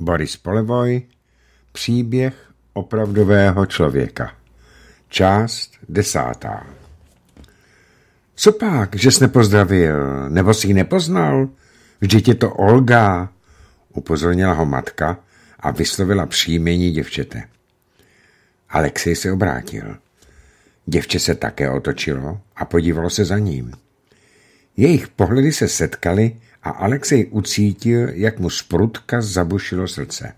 Boris Polevoj Příběh opravdového člověka Část desátá Co pak, že jsi nepozdravil, nebo si ji nepoznal? Vždyť je to Olga, upozornila ho matka a vyslovila příjmení děvčete. Alexej se obrátil. Děvče se také otočilo a podívalo se za ním. Jejich pohledy se setkaly a Alexej ucítil, jak mu sprutka zabušilo srdce.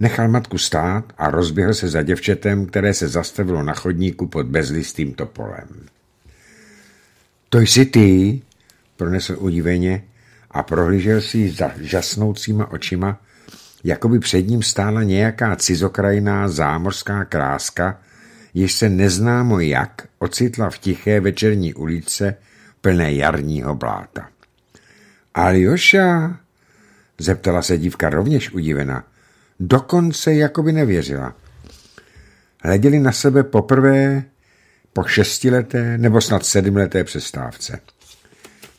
Nechal matku stát a rozběhl se za děvčetem, které se zastavilo na chodníku pod bezlistým topolem. To jsi ty, pronesl udiveně a prohlížel si ji za žasnoucíma očima, jako by před ním stála nějaká cizokrajná zámořská kráska, jež se neznámo jak ocitla v tiché večerní ulice plné jarního bláta. Aljoša? Zeptala se dívka rovněž udivena. Dokonce jako by nevěřila. Hleděli na sebe poprvé po šestileté nebo snad sedmleté přestávce.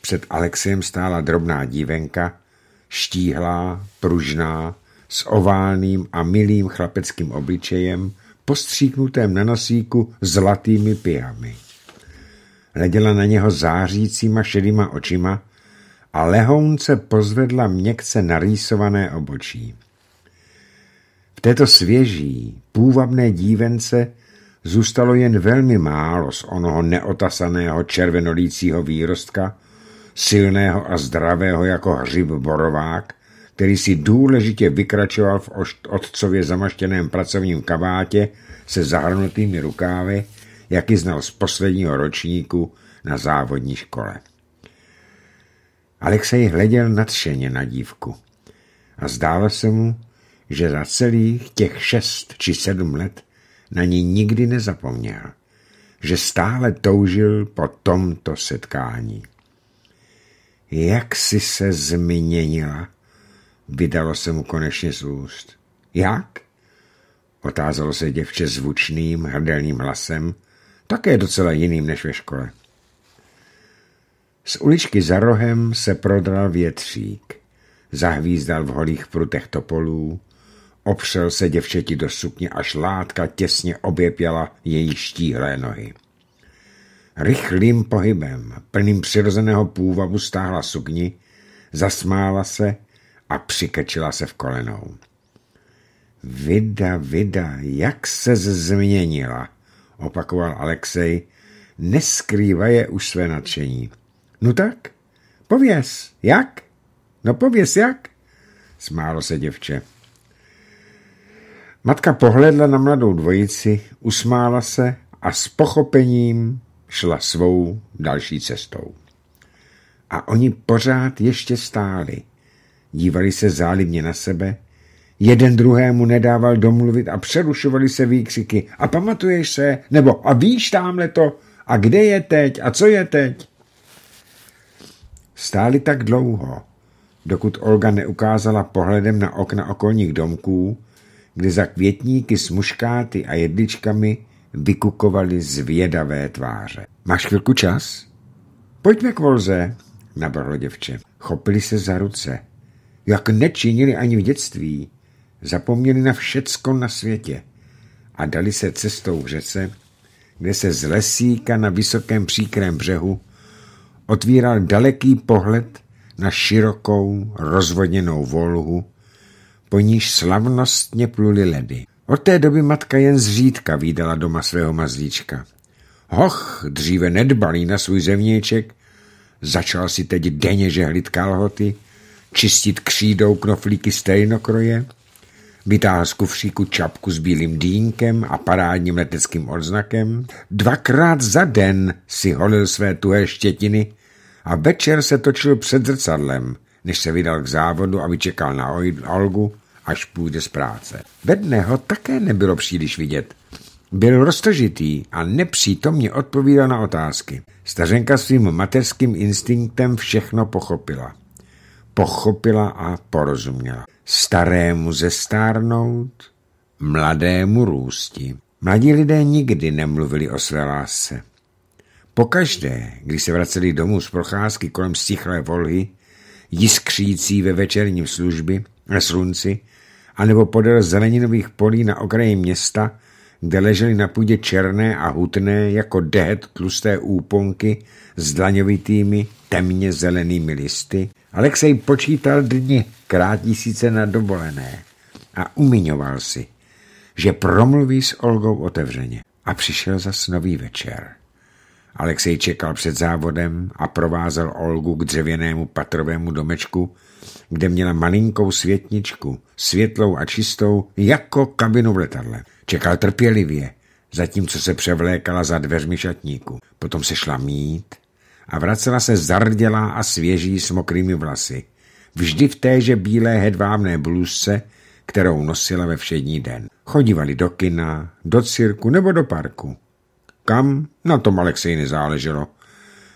Před Alexem stála drobná dívenka, štíhlá, pružná, s oválným a milým chlapeckým obličejem, postříknutém na nosíku zlatými pijami. Hleděla na něho zářícíma šedýma očima, a lehounce pozvedla měkce narýsované obočí. V této svěží, půvabné dívence zůstalo jen velmi málo z onoho neotasaného červenolícího výrostka, silného a zdravého jako hřib borovák, který si důležitě vykračoval v otcově zamaštěném pracovním kabátě se zahrnutými rukávy, jak ji znal z posledního ročníku na závodní škole. Alexej hleděl nadšeně na dívku a zdálo se mu, že za celých těch šest či sedm let na ní nikdy nezapomněl, že stále toužil po tomto setkání. Jak si se změnila, vydalo se mu konečně z úst. Jak? Otázalo se děvče zvučným, hrdelným hlasem, také docela jiným než ve škole. Z uličky za rohem se prodral větřík. Zahvízdal v holých prutech topolů, opřel se děvčeti do sukně, až látka těsně oběpěla její štíhlé nohy. Rychlým pohybem, plným přirozeného půvabu, stáhla sukni, zasmála se a přikečila se v kolenou. Vida, vida, jak se změnila, opakoval Alexej, neskrývaje už své nadšení. No tak, pověz, jak? No pověz, jak? Smálo se děvče. Matka pohledla na mladou dvojici, usmála se a s pochopením šla svou další cestou. A oni pořád ještě stáli. Dívali se zálibně na sebe, jeden druhému nedával domluvit a přerušovali se výkřiky. A pamatuješ se? Nebo a víš tamhle to? A kde je teď? A co je teď? Stáli tak dlouho, dokud Olga neukázala pohledem na okna okolních domků, kde za květníky s muškáty a jedličkami vykukovaly zvědavé tváře. Máš chvilku čas? Pojďme k volze, nabrhlo děvče. Chopili se za ruce. Jak nečinili ani v dětství. Zapomněli na všecko na světě a dali se cestou v řece, kde se z lesíka na vysokém příkrém břehu otvíral daleký pohled na širokou, rozvodněnou volhu, po níž slavnostně pluly ledy. Od té doby matka jen zřídka výdala doma svého mazlíčka. Hoch, dříve nedbalý na svůj zemněček, začal si teď denně žehlit kalhoty, čistit křídou knoflíky stejnokroje, vytáhl z kufříku čapku s bílým dýnkem a parádním leteckým odznakem, dvakrát za den si holil své tuhé štětiny a večer se točil před zrcadlem, než se vydal k závodu, aby čekal na Olgu, až půjde z práce. Ve dne ho také nebylo příliš vidět. Byl roztržitý a nepřítomně odpovídal na otázky. Stařenka svým mateřským instinktem všechno pochopila. Pochopila a porozuměla. Starému zestárnout, mladému růsti. Mladí lidé nikdy nemluvili o své lásce. Pokaždé, když se vraceli domů z procházky kolem stichlé volhy, jiskřící ve večerním služby, na slunci, anebo podél zeleninových polí na okraji města, kde leželi na půdě černé a hutné jako dehet tlusté úponky s dlaňovitými, temně zelenými listy, Alexej počítal dny tisíce na dovolené a umiňoval si, že promluví s Olgou otevřeně. A přišel zas nový večer. Alexej čekal před závodem a provázel Olgu k dřevěnému patrovému domečku, kde měla malinkou světničku, světlou a čistou, jako kabinu v letadle. Čekal trpělivě, zatímco se převlékala za dveřmi šatníku. Potom se šla mít a vracela se zardělá a svěží s mokrými vlasy. Vždy v téže bílé hedvábné blůzce, kterou nosila ve všední den. Chodívali do kina, do cirku nebo do parku. Kam? Na tom Alexej nezáleželo.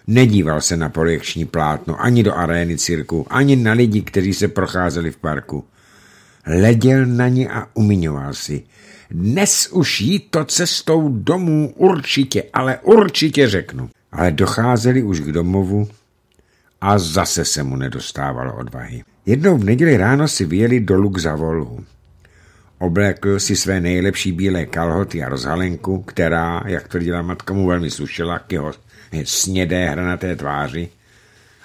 Nedíval se na projekční plátno, ani do arény cirku, ani na lidi, kteří se procházeli v parku. Leděl na ně a umiňoval si. Dnes už jí to cestou domů určitě, ale určitě řeknu. Ale docházeli už k domovu a zase se mu nedostávalo odvahy. Jednou v neděli ráno si vyjeli dolů k zavolhu. Oblékl si své nejlepší bílé kalhoty a rozhalenku, která, jak tvrdila matka, mu velmi slušila k jeho snědé hranaté tváři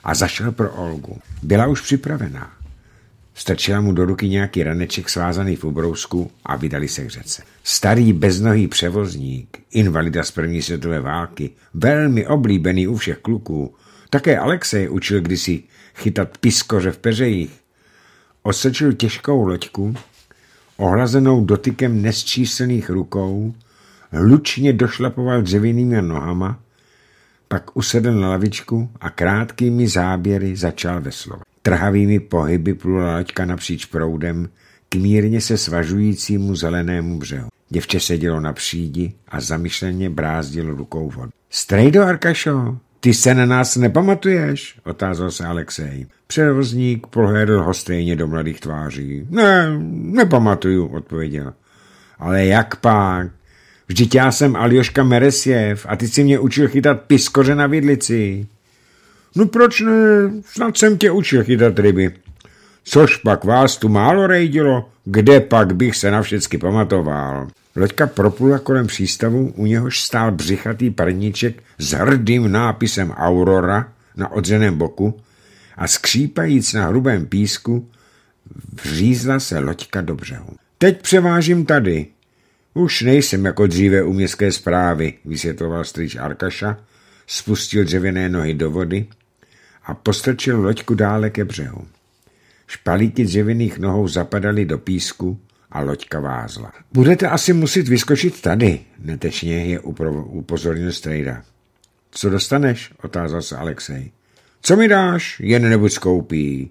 a zašel pro Olgu. Byla už připravená. Strčila mu do ruky nějaký raneček svázaný v ubrousku a vydali se k řece. Starý beznohý převozník, invalida z první světové války, velmi oblíbený u všech kluků, také Alexej učil kdysi chytat piskoře v peřejích, osečil těžkou loďku ohlazenou dotykem nesčíslných rukou, hlučně došlapoval dřevěnými nohama, pak usedl na lavičku a krátkými záběry začal veslovat. Trhavými pohyby plula laťka napříč proudem k mírně se svažujícímu zelenému břehu. Děvče sedělo na přídi a zamyšleně brázdilo rukou vodu. Strejdo, Arkašo, ty se na nás nepamatuješ, otázal se Alexej. Převozník prohlédl ho stejně do mladých tváří. Ne, nepamatuju, odpověděl. Ale jak pak? Vždyť já jsem Aljoška Meresjev a ty si mě učil chytat piskoře na vidlici. No proč ne? Snad jsem tě učil chytat ryby. Což pak vás tu málo rejdilo? Kde pak bych se na všecky pamatoval? Loďka propula kolem přístavu, u něhož stál břichatý parníček s hrdým nápisem Aurora na odřeném boku a skřípajíc na hrubém písku vřízla se loďka do břehu. Teď převážím tady. Už nejsem jako dříve u městské zprávy, vysvětloval strýč Arkaša, spustil dřevěné nohy do vody a postrčil loďku dále ke břehu. Špalíky dřevěných nohou zapadaly do písku a loďka vázla. Budete asi muset vyskočit tady, netečně je upozornil Strejda. Co dostaneš? otázal se Alexej. Co mi dáš? Jen nebo skoupí.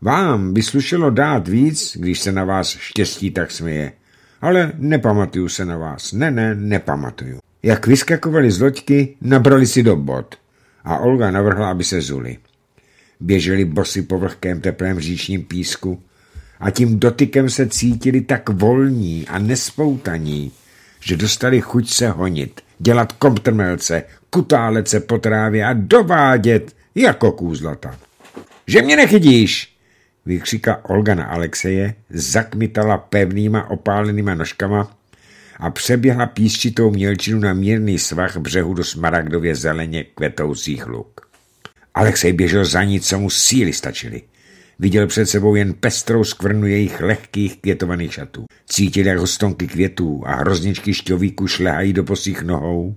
Vám by slušelo dát víc, když se na vás štěstí tak směje. Ale nepamatuju se na vás. Ne, ne, nepamatuju. Jak vyskakovali z loďky, nabrali si do bod. A Olga navrhla, aby se zuli. Běželi bosy po vlhkém teplém říčním písku a tím dotykem se cítili tak volní a nespoutaní, že dostali chuť se honit, dělat komptrmelce, kutálet se po trávě a dovádět, jako kůzlata. Že mě nechytíš! Vykřika Olga na Alexeje, zakmitala pevnýma opálenýma nožkama a přeběhla písčitou mělčinu na mírný svah břehu do smaragdově zeleně kvetoucích luk. Alexej běžel za ní, co mu síly stačily. Viděl před sebou jen pestrou skvrnu jejich lehkých květovaných šatů. Cítil, jak hostonky květů a hrozničky šťovíku šlehají do posích nohou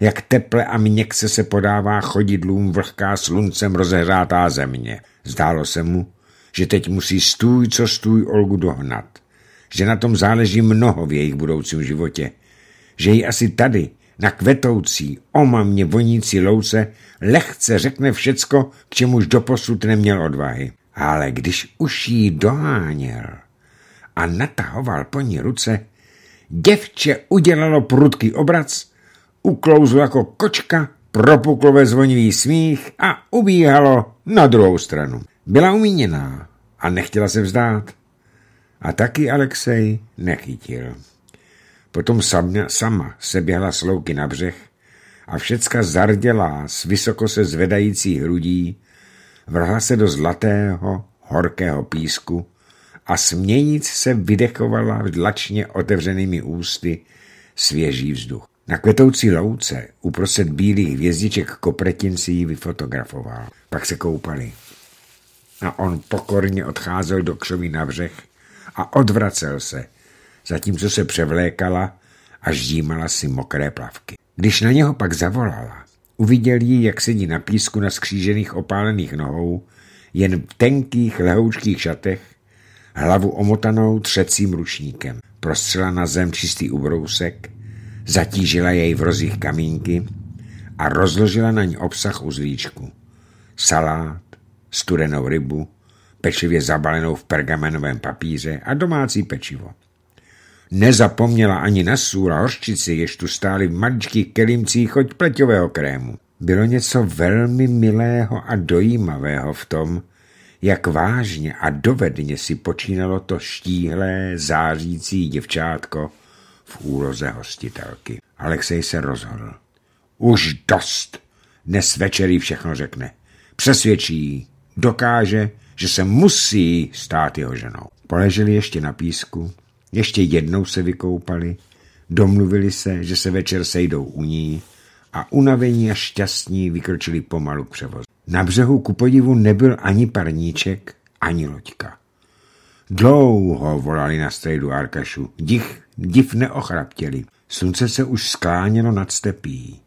jak teple a měkce se podává chodidlům vlhká sluncem rozehrátá země. Zdálo se mu, že teď musí stůj co stůj Olgu dohnat, že na tom záleží mnoho v jejich budoucím životě, že ji asi tady, na kvetoucí, omamně vonící louce, lehce řekne všecko, k čemuž doposud neměl odvahy. Ale když už jí doháněl a natahoval po ní ruce, děvče udělalo prudký obrac uklouzl jako kočka, propukl ve zvonivý smích a ubíhalo na druhou stranu. Byla umíněná a nechtěla se vzdát. A taky Alexej nechytil. Potom sama, sama se běhla slouky na břeh a všecka zardělá s vysoko se zvedající hrudí, vrhla se do zlatého, horkého písku a směnic se vydechovala v dlačně otevřenými ústy svěží vzduch. Na kvetoucí louce uprostřed bílých hvězdiček kopretin si ji vyfotografoval. Pak se koupali. A on pokorně odcházel do křoví na břeh a odvracel se, zatímco se převlékala a ždímala si mokré plavky. Když na něho pak zavolala, uviděl ji, jak sedí na písku na skřížených opálených nohou, jen v tenkých lehoučkých šatech, hlavu omotanou třecím ručníkem. Prostřela na zem čistý ubrousek zatížila jej v rozích kamínky a rozložila na ní obsah uzlíčku. Salát, studenou rybu, pečivě zabalenou v pergamenovém papíře a domácí pečivo. Nezapomněla ani na sůl a hořčici, jež tu stály v maličkých kelimcích od pleťového krému. Bylo něco velmi milého a dojímavého v tom, jak vážně a dovedně si počínalo to štíhlé, zářící děvčátko, v úloze hostitelky. Alexej se rozhodl. Už dost! Dnes večer jí všechno řekne. Přesvědčí Dokáže, že se musí stát jeho ženou. Poleželi ještě na písku, ještě jednou se vykoupali, domluvili se, že se večer sejdou u ní a unavení a šťastní vykročili pomalu k převozu. Na břehu ku podivu nebyl ani parníček, ani loďka. Dlouho volali na strejdu Arkašu. Dich Div neochraptěli. Slunce se už sklánělo nad stepí.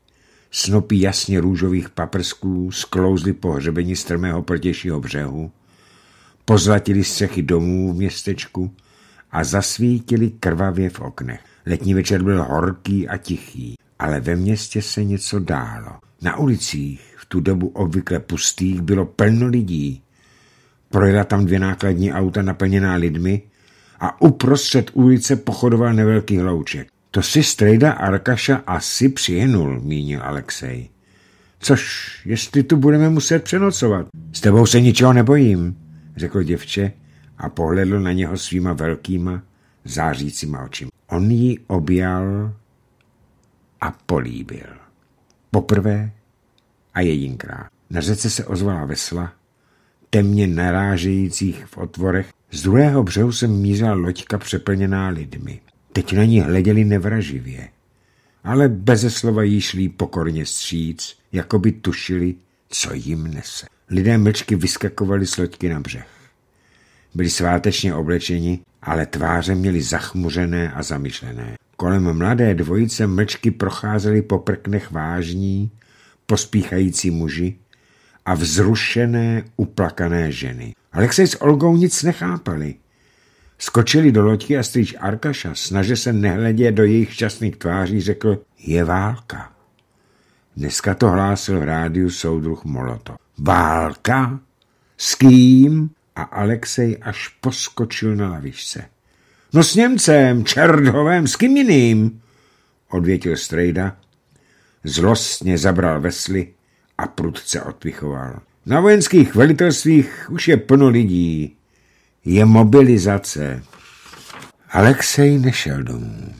Snopy jasně růžových paprsků sklouzly po hřebení strmého protějšího břehu, pozlatili střechy domů v městečku a zasvítili krvavě v oknech. Letní večer byl horký a tichý, ale ve městě se něco dálo. Na ulicích, v tu dobu obvykle pustých, bylo plno lidí. Projela tam dvě nákladní auta naplněná lidmi a uprostřed ulice pochodoval nevelký hlouček. To si strejda Arkaša asi přijenul, mínil Alexej. Což, jestli tu budeme muset přenocovat. S tebou se ničeho nebojím, řekl děvče a pohledl na něho svýma velkýma, zářícíma očima. On ji objal a políbil. Poprvé a jedinkrát. Na řece se ozvala vesla, temně narážejících v otvorech z druhého břehu jsem mířila loďka přeplněná lidmi. Teď na ní hleděli nevraživě, ale beze slova jí šli pokorně stříc, jako by tušili, co jim nese. Lidé mlčky vyskakovali z loďky na břeh. Byli svátečně oblečeni, ale tváře měli zachmuřené a zamyšlené. Kolem mladé dvojice mlčky procházeli po prknech vážní, pospíchající muži a vzrušené, uplakané ženy. Alexej s Olgou nic nechápali. Skočili do loďky a strýč Arkaša, snaže se nehledě do jejich šťastných tváří, řekl, je válka. Dneska to hlásil v rádiu soudruh Moloto. Válka? S kým? A Alexej až poskočil na lavišce. No s Němcem, Čerdhovem, s kým jiným? Odvětil Strejda. Zlostně zabral vesly a prudce odpichoval. Na vojenských velitelstvích už je plno lidí. Je mobilizace. Alexej nešel domů.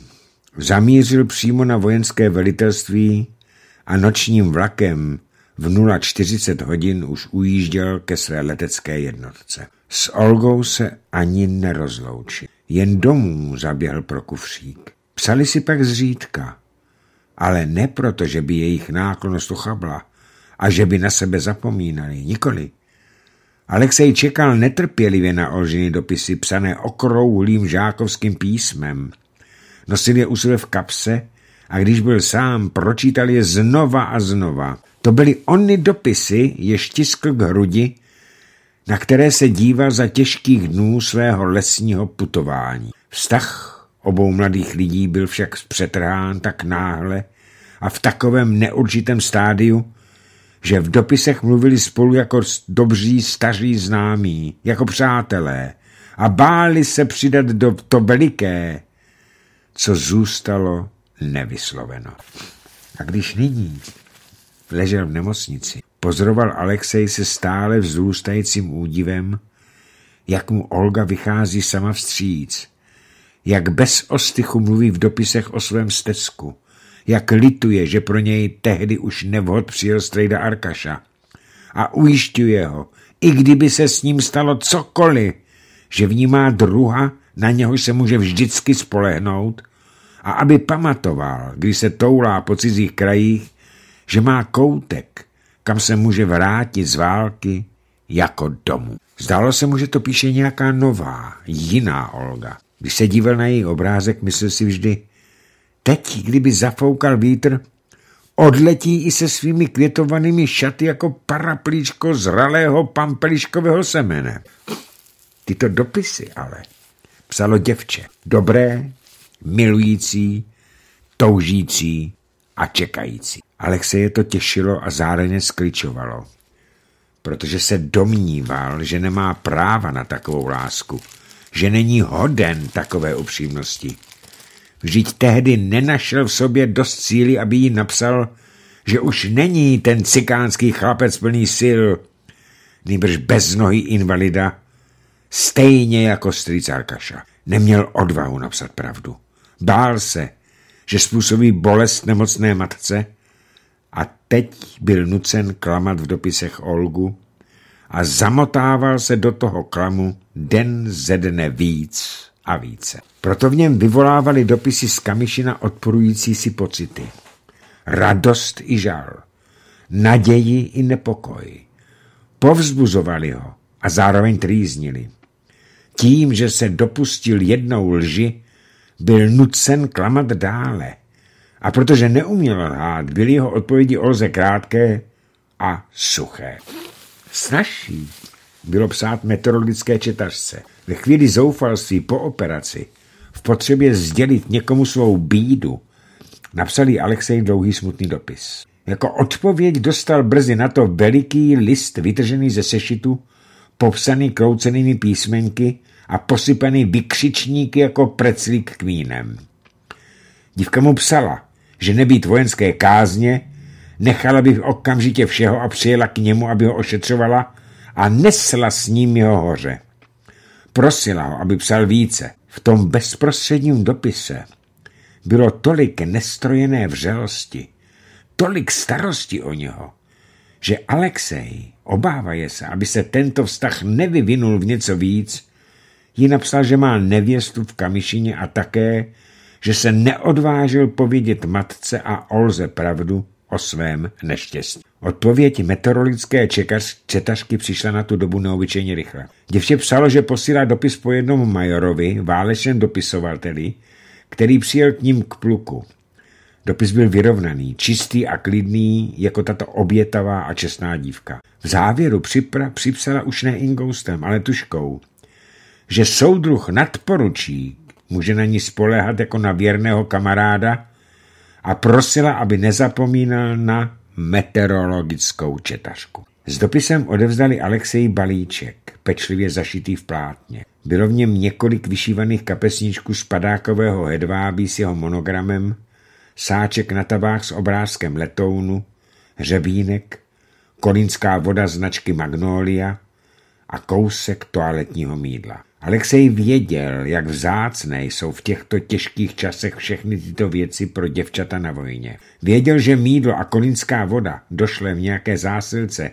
Zamířil přímo na vojenské velitelství a nočním vlakem v 040 hodin už ujížděl ke své letecké jednotce. S Olgou se ani nerozloučil. Jen domů zaběhl pro kufřík. Psali si pak zřídka, ale ne proto, že by jejich náklonost uchabla, a že by na sebe zapomínali. Nikoli. Alexej čekal netrpělivě na Olžiny dopisy, psané okrouhlým žákovským písmem. Nosil je u sebe v kapse a když byl sám, pročítal je znova a znova. To byly ony dopisy, jež tiskl k hrudi, na které se díval za těžkých dnů svého lesního putování. Vztah obou mladých lidí byl však přetrhán tak náhle a v takovém neurčitém stádiu, že v dopisech mluvili spolu jako dobří staří známí, jako přátelé a báli se přidat do to veliké, co zůstalo nevysloveno. A když nyní ležel v nemocnici, pozoroval Alexej se stále vzrůstajícím údivem, jak mu Olga vychází sama vstříc, jak bez ostychu mluví v dopisech o svém stezku, jak lituje, že pro něj tehdy už nevhod přijel strejda Arkaša. A ujišťuje ho, i kdyby se s ním stalo cokoliv, že vnímá druha, na něhož se může vždycky spolehnout a aby pamatoval, když se toulá po cizích krajích, že má koutek, kam se může vrátit z války jako domů. Zdálo se mu, že to píše nějaká nová, jiná Olga. Když se díval na její obrázek, myslel si vždy, Teď, kdyby zafoukal vítr, odletí i se svými květovanými šaty jako paraplíčko zralého pampeliškového semene. Tyto dopisy ale psalo děvče. Dobré, milující, toužící a čekající. je to těšilo a zároveň skličovalo, protože se domníval, že nemá práva na takovou lásku, že není hoden takové upřímnosti. Vždyť tehdy nenašel v sobě dost síly, aby jí napsal, že už není ten cikánský chlapec plný sil, nýbrž bez nohy invalida, stejně jako strýc Arkaša. Neměl odvahu napsat pravdu. Bál se, že způsobí bolest nemocné matce a teď byl nucen klamat v dopisech Olgu a zamotával se do toho klamu den ze dne víc a více. Proto v něm vyvolávali dopisy z Kamišina odporující si pocity. Radost i žal, naději i nepokoj. Povzbuzovali ho a zároveň trýznili. Tím, že se dopustil jednou lži, byl nucen klamat dále. A protože neuměl hát, byly jeho odpovědi olze krátké a suché. Snažší bylo psát meteorologické četařce. Ve chvíli zoufalství po operaci, v potřebě sdělit někomu svou bídu, napsali Alexej dlouhý smutný dopis. Jako odpověď dostal brzy na to veliký list vytržený ze sešitu, popsaný kroucenými písmenky a posypaný vykřičníky jako preclík kvínem. Dívka mu psala, že nebýt vojenské kázně, nechala by okamžitě všeho a přijela k němu, aby ho ošetřovala a nesla s ním jeho hoře. Prosila ho, aby psal více. V tom bezprostředním dopise bylo tolik nestrojené vřelosti, tolik starosti o něho, že Alexej, obávaje se, aby se tento vztah nevyvinul v něco víc, ji napsal, že má nevěstu v Kamišině a také, že se neodvážil povědět matce a Olze pravdu, o svém neštěstí. Odpověď meteorologické čekař, četařky přišla na tu dobu neobyčejně rychle. Děvče psalo, že posílá dopis po jednom majorovi, válečném dopisovateli, který přijel k ním k pluku. Dopis byl vyrovnaný, čistý a klidný, jako tato obětavá a čestná dívka. V závěru připra, připsala už ne ingoustem, ale tuškou, že soudruh nadporučí. může na ní spolehat jako na věrného kamaráda, a prosila, aby nezapomínal na meteorologickou četařku. S dopisem odevzdali Alexej balíček, pečlivě zašitý v plátně. Bylo v něm několik vyšívaných kapesníčků z padákového hedvábí s jeho monogramem, sáček na tabách s obrázkem letounu, hřebínek, kolínská voda značky Magnolia a kousek toaletního mídla. Alexej věděl, jak vzácné jsou v těchto těžkých časech všechny tyto věci pro děvčata na vojně. Věděl, že mídlo a kolinská voda, došle v nějaké zásilce,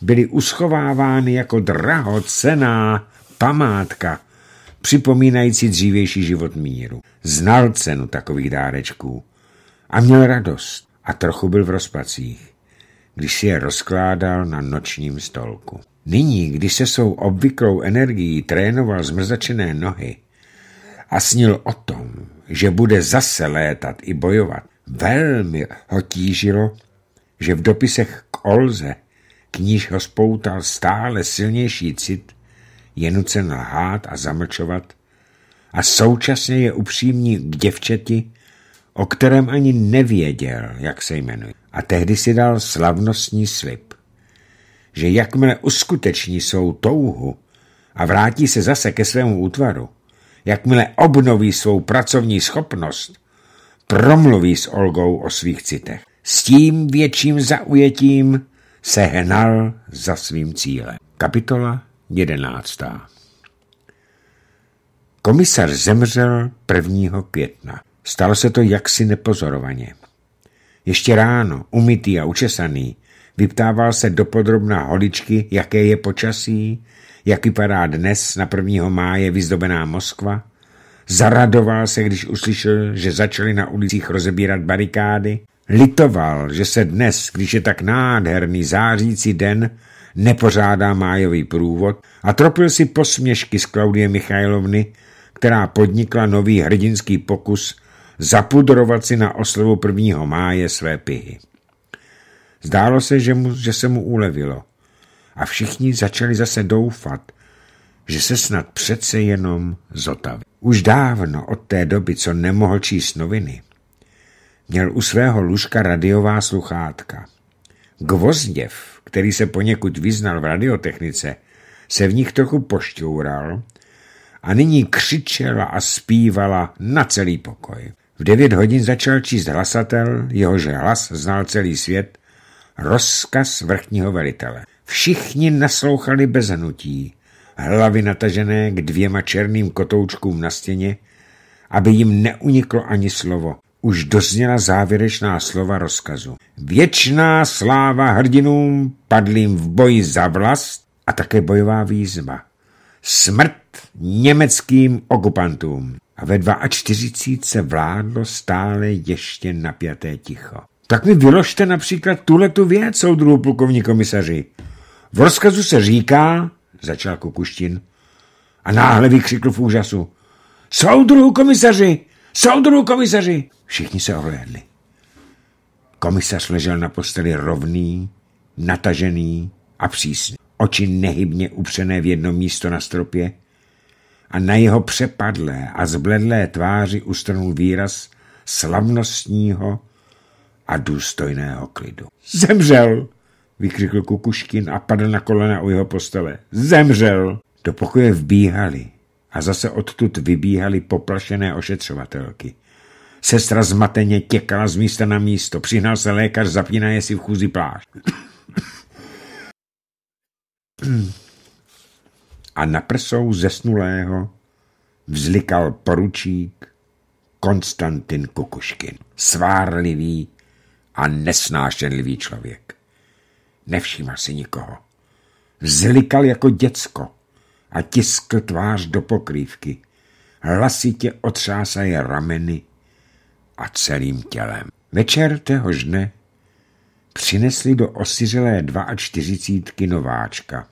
byly uschovávány jako drahocená památka, připomínající dřívější život míru. Znal cenu takových dárečků a měl radost a trochu byl v rozpacích, když si je rozkládal na nočním stolku. Nyní, když se svou obvyklou energií trénoval zmrzačené nohy a snil o tom, že bude zase létat i bojovat, velmi ho tížilo, že v dopisech k Olze, k níž ho spoutal stále silnější cit, je nucen lhát a zamlčovat a současně je upřímní k děvčeti, o kterém ani nevěděl, jak se jmenuje. A tehdy si dal slavnostní slib že jakmile uskuteční svou touhu a vrátí se zase ke svému útvaru, jakmile obnoví svou pracovní schopnost, promluví s Olgou o svých citech. S tím větším zaujetím se hnal za svým cílem. Kapitola 11. Komisař zemřel 1. května. Stalo se to jaksi nepozorovaně. Ještě ráno, umytý a učesaný, Vyptával se dopodrobna holičky, jaké je počasí, jak vypadá dnes na 1. máje vyzdobená Moskva. Zaradoval se, když uslyšel, že začali na ulicích rozebírat barikády. Litoval, že se dnes, když je tak nádherný zářící den, nepořádá májový průvod a tropil si posměšky z Klaudie Michajlovny, která podnikla nový hrdinský pokus zapudrovat si na oslavu 1. máje své pihy. Zdálo se, že, mu, že se mu ulevilo. A všichni začali zase doufat, že se snad přece jenom zotaví. Už dávno od té doby, co nemohl číst noviny, měl u svého lůžka radiová sluchátka. Gvozděv, který se poněkud vyznal v radiotechnice, se v nich trochu pošťoural a nyní křičela a zpívala na celý pokoj. V devět hodin začal číst hlasatel, jehož hlas znal celý svět rozkaz vrchního velitele. Všichni naslouchali bez hnutí, hlavy natažené k dvěma černým kotoučkům na stěně, aby jim neuniklo ani slovo. Už dozněla závěrečná slova rozkazu. Věčná sláva hrdinům padlým v boji za vlast a také bojová výzva. Smrt německým okupantům. A ve 42 vládlo stále ještě napjaté ticho. Tak mi vyložte například tu věc, soudruhu plukovní komisaři. V rozkazu se říká, začal Kukuštin a náhle vykřikl v úžasu. Soudruhu komisaři! Soudruhu komisaři! Všichni se ohlédli. Komisař ležel na posteli rovný, natažený a přísný. Oči nehybně upřené v jedno místo na stropě a na jeho přepadlé a zbledlé tváři ustrnul výraz slavnostního a důstojného klidu. Zemřel! vykřikl Kukuškin a padl na kolena u jeho postele. Zemřel! Do pokoje vbíhali a zase odtud vybíhali poplašené ošetřovatelky. Sestra zmateně těkala z místa na místo. Přihnal se lékař, zapínaje si v chůzi plášť. A na prsou zesnulého vzlikal poručík Konstantin Kukuškin. Svárlivý, a nesnášenlivý člověk. Nevšímal si nikoho. Zlikal jako děcko a tiskl tvář do pokrývky. Hlasitě otřásají rameny a celým tělem. Večer téhož dne přinesli do osiřelé 42 nováčka.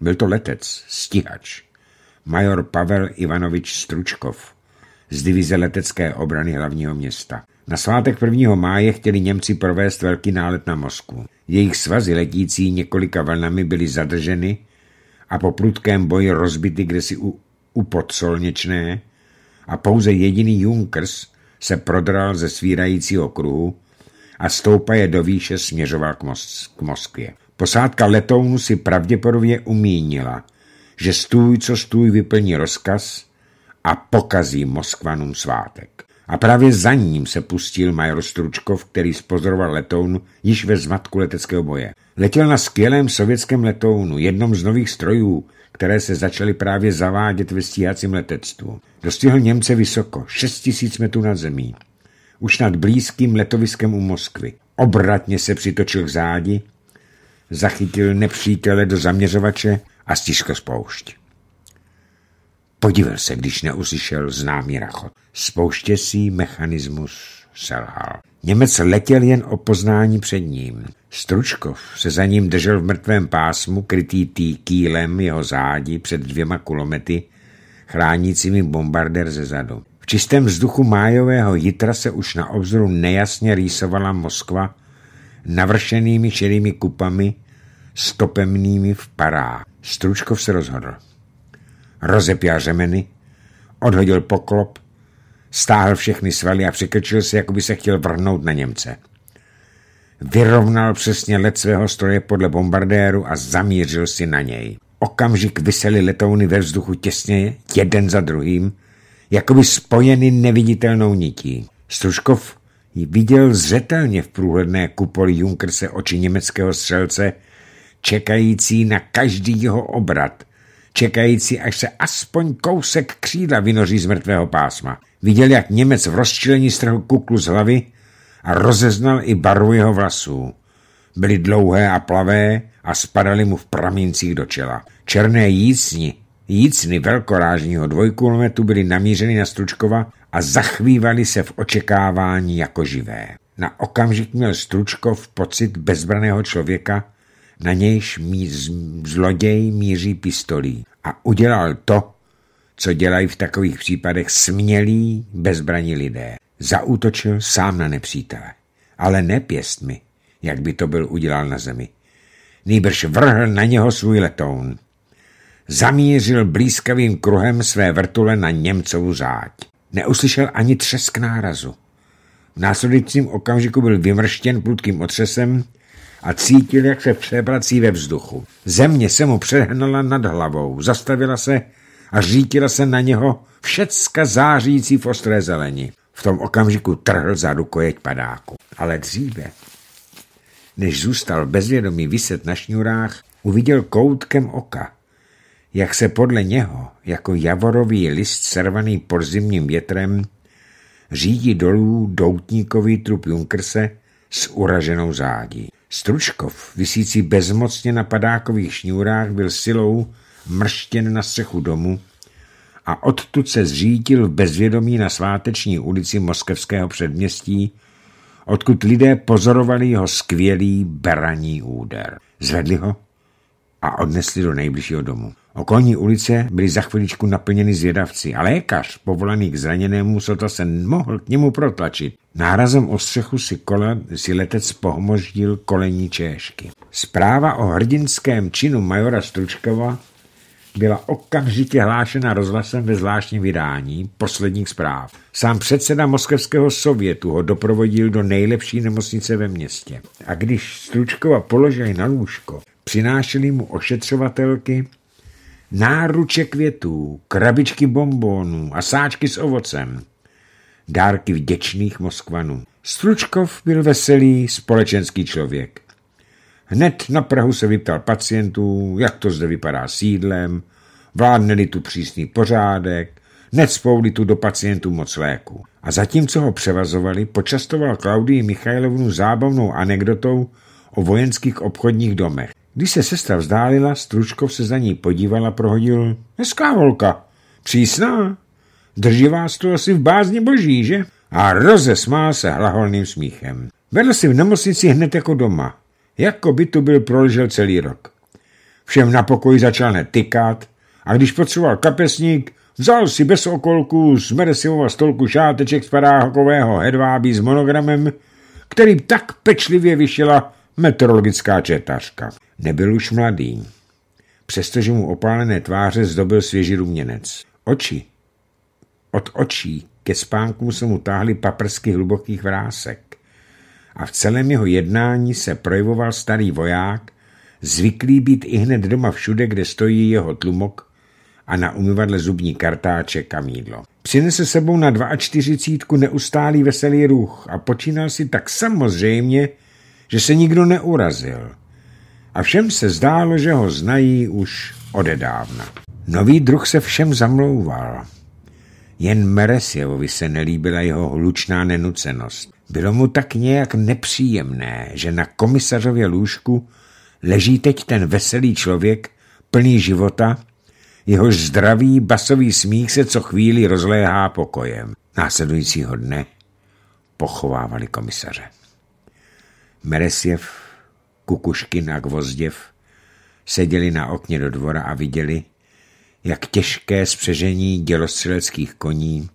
Byl to letec, stíhač, major Pavel Ivanovič Stručkov z divize letecké obrany hlavního města. Na svátek 1. máje chtěli Němci provést velký nálet na Moskvu. Jejich svazy letící několika vlnami byly zadrženy a po prudkém boji rozbity kdesi u, u podsolněčné a pouze jediný Junkers se prodral ze svírajícího kruhu a stoupaje do výše směřoval k, Mos- k Moskvě. Posádka letounu si pravděpodobně umínila, že stůj co stůj vyplní rozkaz a pokazí Moskvanům svátek. A právě za ním se pustil major Stručkov, který spozoroval letoun již ve zmatku leteckého boje. Letěl na skvělém sovětském letounu, jednom z nových strojů, které se začaly právě zavádět ve stíhacím letectvu. Dostihl Němce vysoko, 6000 metrů nad zemí, už nad blízkým letoviskem u Moskvy. Obratně se přitočil k zádi, zachytil nepřítele do zaměřovače a stiskl spoušť. Podíval se, když neuslyšel známý rachot. Spouštěcí mechanismus selhal. Němec letěl jen o poznání před ním. Stručkov se za ním držel v mrtvém pásmu, krytý tý kýlem jeho zádi před dvěma kulomety, chránícími bombarder ze zadu. V čistém vzduchu májového jitra se už na obzoru nejasně rýsovala Moskva navršenými širými kupami, stopemnými v parách. Stručkov se rozhodl rozepěl řemeny, odhodil poklop, stáhl všechny svaly a překrčil se, jako by se chtěl vrhnout na Němce. Vyrovnal přesně let svého stroje podle bombardéru a zamířil si na něj. Okamžik vysely letouny ve vzduchu těsně, jeden za druhým, jakoby spojeny neviditelnou nití. Stružkov ji viděl zřetelně v průhledné kupoli Junkerse oči německého střelce, čekající na každý jeho obrat – čekající, až se aspoň kousek křídla vynoří z mrtvého pásma. Viděl, jak Němec v rozčilení strhl kuklu z hlavy a rozeznal i barvu jeho vlasů. Byly dlouhé a plavé a spadaly mu v pramíncích do čela. Černé jícni, jícny velkorážního dvojkulometu byly namířeny na Stručkova a zachvívali se v očekávání jako živé. Na okamžik měl Stručkov pocit bezbraného člověka, na nějž mí zloděj míří pistolí. A udělal to, co dělají v takových případech smělí, bezbraní lidé. Zautočil sám na nepřítele, ale ne pěstmi, jak by to byl udělal na zemi. Nýbrž vrhl na něho svůj letoun. Zamířil blízkavým kruhem své vrtule na Němcovu záď. Neuslyšel ani třesk nárazu. V následujícím okamžiku byl vymrštěn prudkým otřesem, a cítil, jak se přebrací ve vzduchu. Země se mu přehnala nad hlavou, zastavila se a řítila se na něho všecka zářící v ostré zeleni. V tom okamžiku trhl za rukojeť padáku. Ale dříve, než zůstal bezvědomý vyset na šňurách, uviděl koutkem oka, jak se podle něho, jako javorový list servaný podzimním větrem, řídí dolů doutníkový trup junkrse s uraženou zádí. Stručkov, vysící bezmocně na padákových šňůrách, byl silou mrštěn na střechu domu a odtud se zřítil v bezvědomí na sváteční ulici moskevského předměstí, odkud lidé pozorovali jeho skvělý beraní úder. Zvedli ho a odnesli do nejbližšího domu. Okolní ulice byly za chviličku naplněny zvědavci a lékař, povolaný k zraněnému, sota se mohl k němu protlačit. Nárazem o střechu si, kole si letec pohmoždil kolení češky. Zpráva o hrdinském činu majora Stručkova byla okamžitě hlášena rozhlasem ve zvláštním vydání posledních zpráv. Sám předseda Moskevského sovětu ho doprovodil do nejlepší nemocnice ve městě. A když Stručkova položili na lůžko, přinášeli mu ošetřovatelky náruče květů, krabičky bombónů a sáčky s ovocem dárky vděčných Moskvanů. Stručkov byl veselý, společenský člověk. Hned na Prahu se vyptal pacientů, jak to zde vypadá s jídlem, vládneli tu přísný pořádek, necpouli tu do pacientů moc léku. A zatímco ho převazovali, počastoval Klaudii Michailovnu zábavnou anekdotou o vojenských obchodních domech. Když se sestra vzdálila, Stručkov se za ní podíval a prohodil. Hezká holka, přísná, Drží vás to asi v bázni boží, že? A rozesmál se hlaholným smíchem. Vedl si v nemocnici hned jako doma. Jako by tu byl proležel celý rok. Všem na pokoji začal netykat a když potřeboval kapesník, Vzal si bez okolku z Meresimova stolku šáteček z paráhokového hedvábí s monogramem, kterým tak pečlivě vyšila meteorologická četařka. Nebyl už mladý, přestože mu opálené tváře zdobil svěží ruměnec. Oči od očí ke spánku se mu táhly paprsky hlubokých vrásek. A v celém jeho jednání se projevoval starý voják, zvyklý být i hned doma všude, kde stojí jeho tlumok a na umyvadle zubní kartáče kamídlo. Přinese sebou na 42 neustálý veselý ruch a počínal si tak samozřejmě, že se nikdo neurazil. A všem se zdálo, že ho znají už odedávna. Nový druh se všem zamlouval. Jen Meresjevovi se nelíbila jeho hlučná nenucenost. Bylo mu tak nějak nepříjemné, že na komisařově lůžku leží teď ten veselý člověk, plný života, jehož zdravý basový smích se co chvíli rozléhá pokojem. Následujícího dne pochovávali komisaře. Meresjev, Kukuškin a Gvozděv seděli na okně do dvora a viděli, jak těžké spřežení dělostřeleckých koní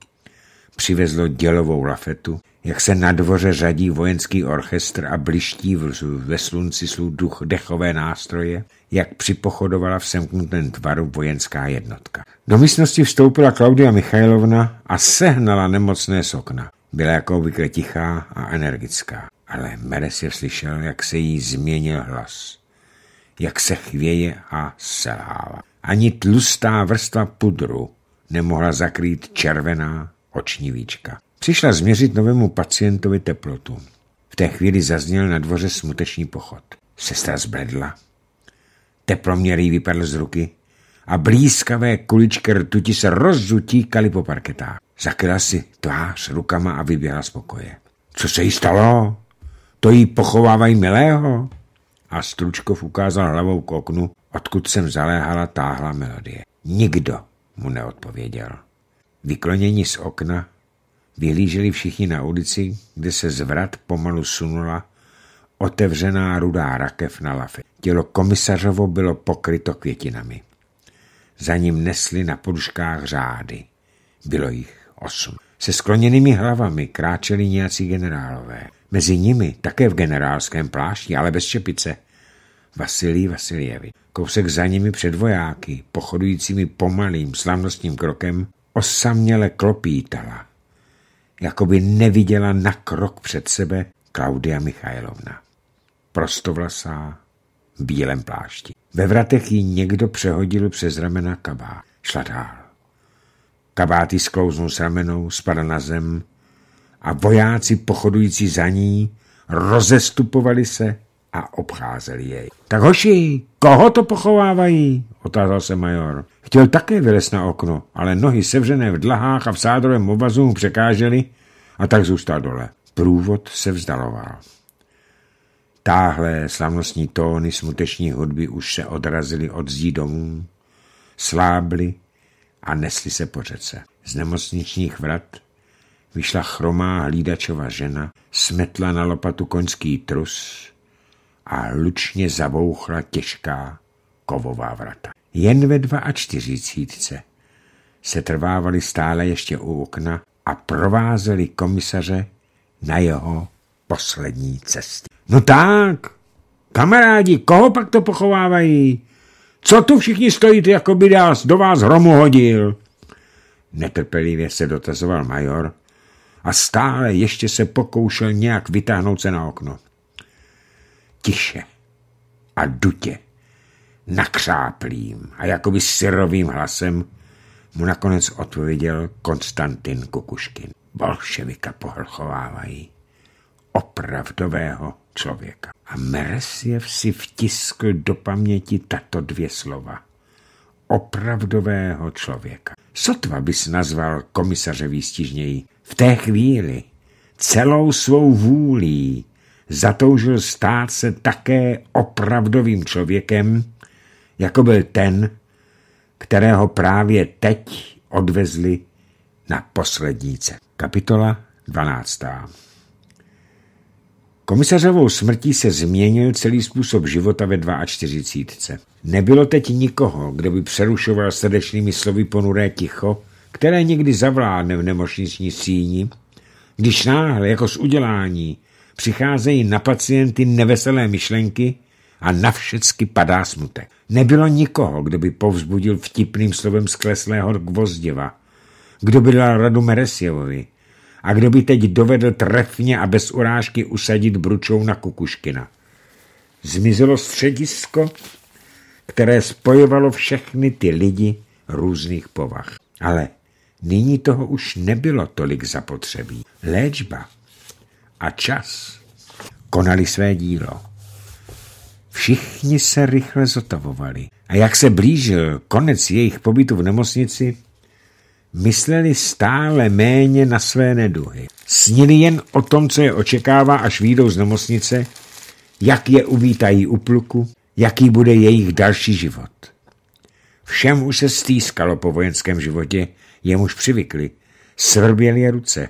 přivezlo dělovou lafetu, jak se na dvoře řadí vojenský orchestr a bliští v, ve slunci duch dechové nástroje, jak připochodovala v semknutém tvaru vojenská jednotka. Do místnosti vstoupila Klaudia Michailovna a sehnala nemocné sokna. Byla jako obvykle tichá a energická, ale Meres je slyšel, jak se jí změnil hlas, jak se chvěje a selhává. Ani tlustá vrstva pudru nemohla zakrýt červená oční víčka. Přišla změřit novému pacientovi teplotu. V té chvíli zazněl na dvoře smuteční pochod. Sestra zbledla. Teploměr jí vypadl z ruky a blízkavé kuličky rtuti se rozutíkaly po parketách. Zakryla si tvář rukama a vyběhla z pokoje. Co se jí stalo? To jí pochovávají milého? a Stručkov ukázal hlavou k oknu, odkud jsem zaléhala táhla melodie. Nikdo mu neodpověděl. Vykloněni z okna vyhlíželi všichni na ulici, kde se zvrat pomalu sunula otevřená rudá rakev na lafe. Tělo komisařovo bylo pokryto květinami. Za ním nesli na poduškách řády. Bylo jich osm. Se skloněnými hlavami kráčeli nějací generálové. Mezi nimi, také v generálském plášti, ale bez čepice, Vasilí Vasiljevi. Kousek za nimi před vojáky, pochodujícími pomalým slavnostním krokem, osaměle klopítala, jako by neviděla na krok před sebe Klaudia Michajlovna. Prostovlasá, v bílém plášti. Ve vratech ji někdo přehodil přes ramena kabát. Šla dál. Kabát jí sklouznul s ramenou, spadl na zem, a vojáci pochodující za ní rozestupovali se a obcházeli jej. Tak hoši, koho to pochovávají? Otázal se major. Chtěl také vylez na okno, ale nohy sevřené v dlahách a v sádrovém obazu mu překážely a tak zůstal dole. Průvod se vzdaloval. Táhle slavnostní tóny smuteční hudby už se odrazily od zdí domů, slábly a nesly se po řece. Z nemocničních vrat vyšla chromá hlídačova žena, smetla na lopatu koňský trus a lučně zavouchla těžká kovová vrata. Jen ve dva a čtyřicítce se trvávali stále ještě u okna a provázeli komisaře na jeho poslední cestě. No tak, kamarádi, koho pak to pochovávají? Co tu všichni stojíte, jako by nás do vás hromu hodil? Netrpelivě se dotazoval major a stále ještě se pokoušel nějak vytáhnout se na okno. Tiše a dutě, nakřáplým a jakoby syrovým hlasem mu nakonec odpověděl Konstantin Kukuškin. Bolševika pohlchovávají opravdového člověka. A Meresjev si vtiskl do paměti tato dvě slova. Opravdového člověka. Sotva bys nazval komisaře výstižněji v té chvíli celou svou vůlí zatoužil stát se také opravdovým člověkem, jako byl ten, kterého právě teď odvezli na poslednice. Kapitola 12. Komisařovou smrtí se změnil celý způsob života ve 42. Nebylo teď nikoho, kdo by přerušoval srdečnými slovy ponuré ticho, které někdy zavládne v nemocniční síni, když náhle, jako z udělání, přicházejí na pacienty neveselé myšlenky a na všecky padá smutek. Nebylo nikoho, kdo by povzbudil vtipným slovem skleslého Gvozděva, kdo by dal radu Meresjevovi a kdo by teď dovedl trefně a bez urážky usadit bručou na Kukuškina. Zmizelo středisko, které spojovalo všechny ty lidi různých povah. Ale Nyní toho už nebylo tolik zapotřebí. Léčba a čas konali své dílo. Všichni se rychle zotavovali a jak se blížil konec jejich pobytu v nemocnici, mysleli stále méně na své neduhy. Snili jen o tom, co je očekává, až výjdou z nemocnice, jak je uvítají u pluku, jaký bude jejich další život. Všem už se stýskalo po vojenském životě jemuž přivykli, svrběly ruce.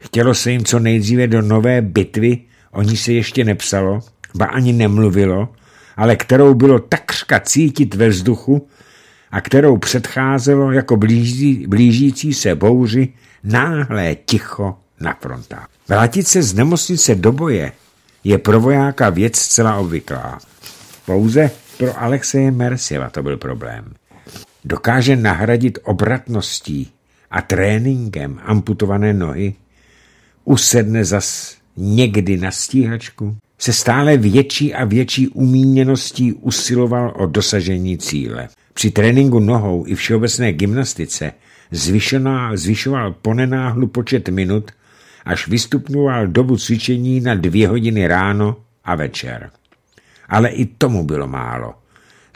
Chtělo se jim co nejdříve do nové bitvy, o ní se ještě nepsalo, ba ani nemluvilo, ale kterou bylo takřka cítit ve vzduchu a kterou předcházelo jako blíží, blížící se bouři náhlé ticho na frontách. Vrátit se z nemocnice do boje je pro vojáka věc zcela obvyklá. Pouze pro Alexeje Mersiva to byl problém dokáže nahradit obratností a tréninkem amputované nohy, usedne zas někdy na stíhačku, se stále větší a větší umíněností usiloval o dosažení cíle. Při tréninku nohou i všeobecné gymnastice zvyšená, zvyšoval ponenáhlu počet minut, až vystupňoval dobu cvičení na dvě hodiny ráno a večer. Ale i tomu bylo málo.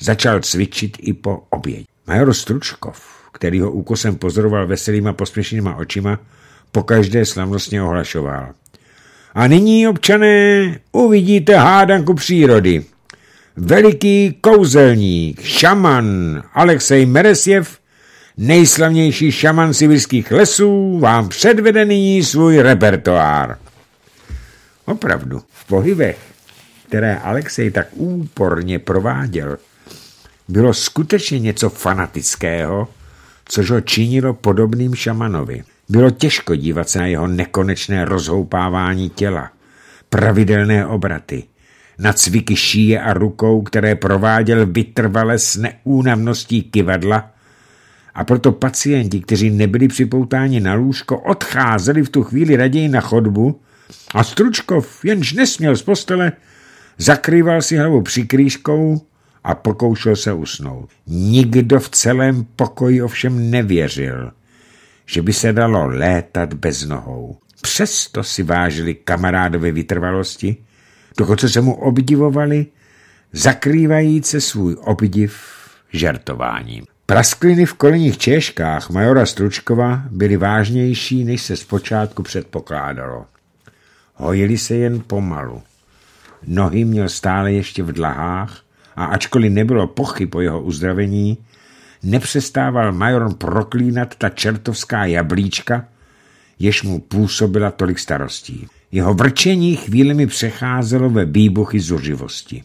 Začal cvičit i po obědě. Major Stručkov, který ho úkosem pozoroval veselýma posměšnýma očima, pokaždé slavnostně ohlašoval. A nyní, občané, uvidíte hádanku přírody. Veliký kouzelník, šaman Alexej Meresjev, nejslavnější šaman sibirských lesů, vám předvede nyní svůj repertoár. Opravdu, v pohybech, které Alexej tak úporně prováděl, bylo skutečně něco fanatického, což ho činilo podobným šamanovi. Bylo těžko dívat se na jeho nekonečné rozhoupávání těla, pravidelné obraty, na cviky šíje a rukou, které prováděl vytrvale s neúnavností kivadla a proto pacienti, kteří nebyli připoutáni na lůžko, odcházeli v tu chvíli raději na chodbu a Stručkov, jenž nesměl z postele, zakrýval si hlavu přikrýškou a pokoušel se usnout. Nikdo v celém pokoji ovšem nevěřil, že by se dalo létat bez nohou. Přesto si vážili kamarádové vytrvalosti, dokonce se mu obdivovali, zakrývajíce svůj obdiv žertováním. Praskliny v kolních Češkách majora Stručkova byly vážnější, než se zpočátku předpokládalo. Hojili se jen pomalu. Nohy měl stále ještě v dlahách a ačkoliv nebylo pochy po jeho uzdravení, nepřestával Majoron proklínat ta čertovská jablíčka, jež mu působila tolik starostí. Jeho vrčení chvílemi přecházelo ve výbuchy zuřivosti.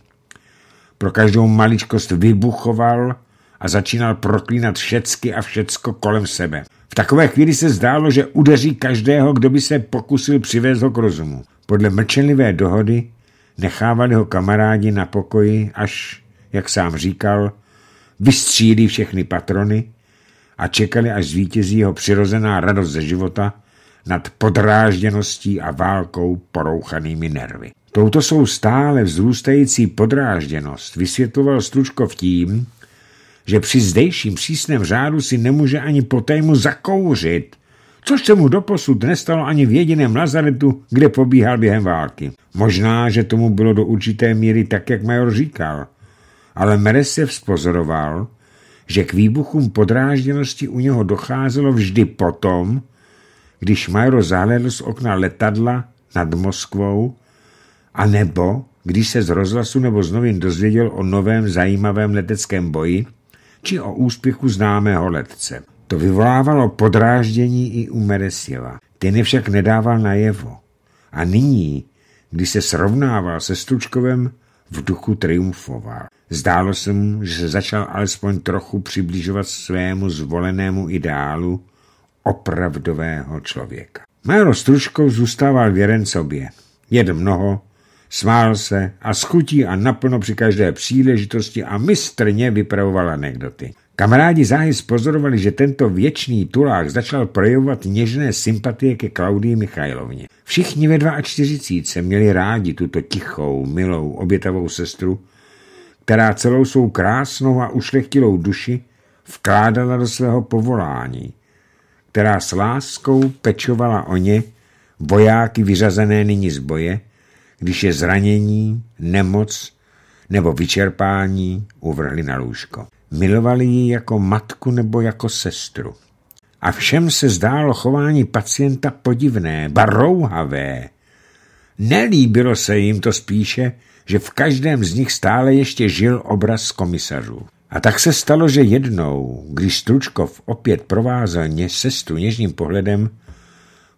Pro každou maličkost vybuchoval a začínal proklínat všecky a všecko kolem sebe. V takové chvíli se zdálo, že udeří každého, kdo by se pokusil přivést ho k rozumu. Podle mlčenlivé dohody nechávali ho kamarádi na pokoji až jak sám říkal, vystřílí všechny patrony a čekali, až zvítězí jeho přirozená radost ze života nad podrážděností a válkou porouchanými nervy. Touto jsou stále vzrůstající podrážděnost vysvětloval Stručkov tím, že při zdejším přísném řádu si nemůže ani tému zakouřit, což se mu doposud nestalo ani v jediném lazaretu, kde pobíhal během války. Možná, že tomu bylo do určité míry tak, jak major říkal – ale se vzpozoroval, že k výbuchům podrážděnosti u něho docházelo vždy potom, když Majro zahlédl z okna letadla nad Moskvou, a nebo když se z rozhlasu nebo z novin dozvěděl o novém zajímavém leteckém boji či o úspěchu známého letce. To vyvolávalo podráždění i u Meresjeva. Ten je však nedával najevo. A nyní, když se srovnával se Stučkovem, v duchu triumfoval. Zdálo se mu, že se začal alespoň trochu přibližovat svému zvolenému ideálu opravdového člověka. Málo stružkou zůstával věren sobě. Jed mnoho, smál se a schutí a naplno při každé příležitosti a mistrně vypravoval anekdoty. Kamarádi záhy pozorovali, že tento věčný tulák začal projevovat něžné sympatie ke Klaudii Michajlovně. Všichni ve 42 měli rádi tuto tichou, milou, obětavou sestru, která celou svou krásnou a ušlechtilou duši vkládala do svého povolání, která s láskou pečovala o ně, vojáky vyřazené nyní z boje, když je zranění, nemoc nebo vyčerpání uvrhli na lůžko. Milovali ji jako matku nebo jako sestru. A všem se zdálo chování pacienta podivné, barouhavé. Nelíbilo se jim to spíše, že v každém z nich stále ještě žil obraz komisařů. A tak se stalo, že jednou, když Stručkov opět provázel ně sestru něžním pohledem,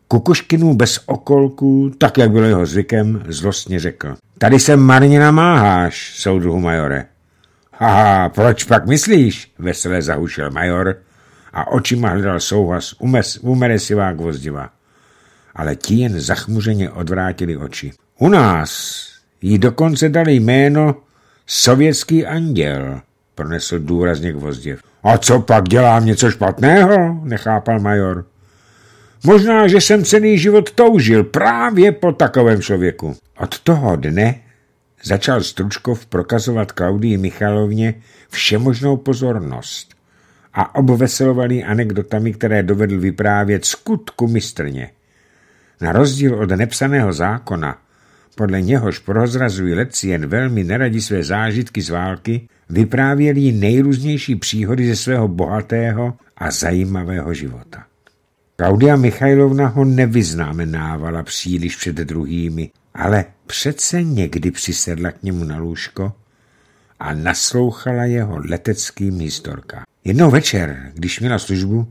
Kukuškinu bez okolků, tak jak bylo jeho zvykem, zlostně řekl. Tady se marně namáháš, soudruhu majore. Haha, proč pak myslíš? Vesele zahušel major a očima hledal souhlas umeresivá gvozdiva. Ale ti jen zachmuřeně odvrátili oči. U nás jí dokonce dali jméno Sovětský anděl, pronesl důrazně Gvozděv. A co pak dělám něco špatného? nechápal major. Možná, že jsem celý život toužil právě po takovém člověku. Od toho dne začal Stručkov prokazovat Klaudii Michalovně všemožnou pozornost a obveselovali anekdotami, které dovedl vyprávět skutku mistrně. Na rozdíl od nepsaného zákona, podle něhož prozrazují letci jen velmi neradi své zážitky z války, vyprávěl jí nejrůznější příhody ze svého bohatého a zajímavého života. Klaudia Michajlovna ho nevyznamenávala příliš před druhými, ale přece někdy přisedla k němu na lůžko a naslouchala jeho letecký historkám. Jednou večer, když měla službu,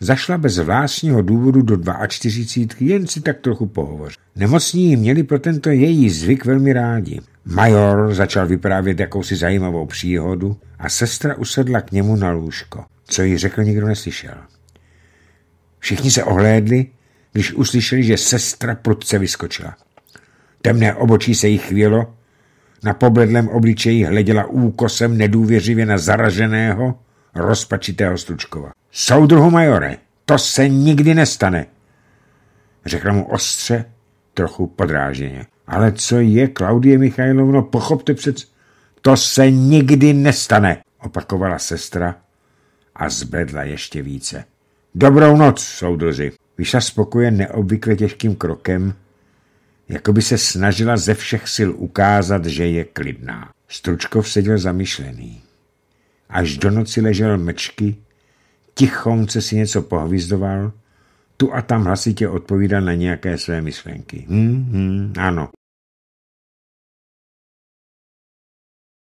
zašla bez vlastního důvodu do 42, jen si tak trochu pohovořit. Nemocní měli pro tento její zvyk velmi rádi. Major začal vyprávět jakousi zajímavou příhodu a sestra usedla k němu na lůžko. Co jí řekl, nikdo neslyšel. Všichni se ohlédli, když uslyšeli, že sestra prudce vyskočila. Temné obočí se jí chvělo, na pobledlém obličeji hleděla úkosem nedůvěřivě na zaraženého, rozpačitého Stručkova. Soudruhu majore, to se nikdy nestane, řekla mu ostře, trochu podráženě. Ale co je, Klaudie Michajlovno, pochopte přece, to se nikdy nestane, opakovala sestra a zbledla ještě více. Dobrou noc, soudruzi. Vyšla spokojen neobvykle těžkým krokem, jako by se snažila ze všech sil ukázat, že je klidná. Stručkov seděl zamyšlený. Až do noci ležel mečky, tichonce si něco pohvizdoval, tu a tam hlasitě odpovídal na nějaké své myšlenky. Hm, hm, ano,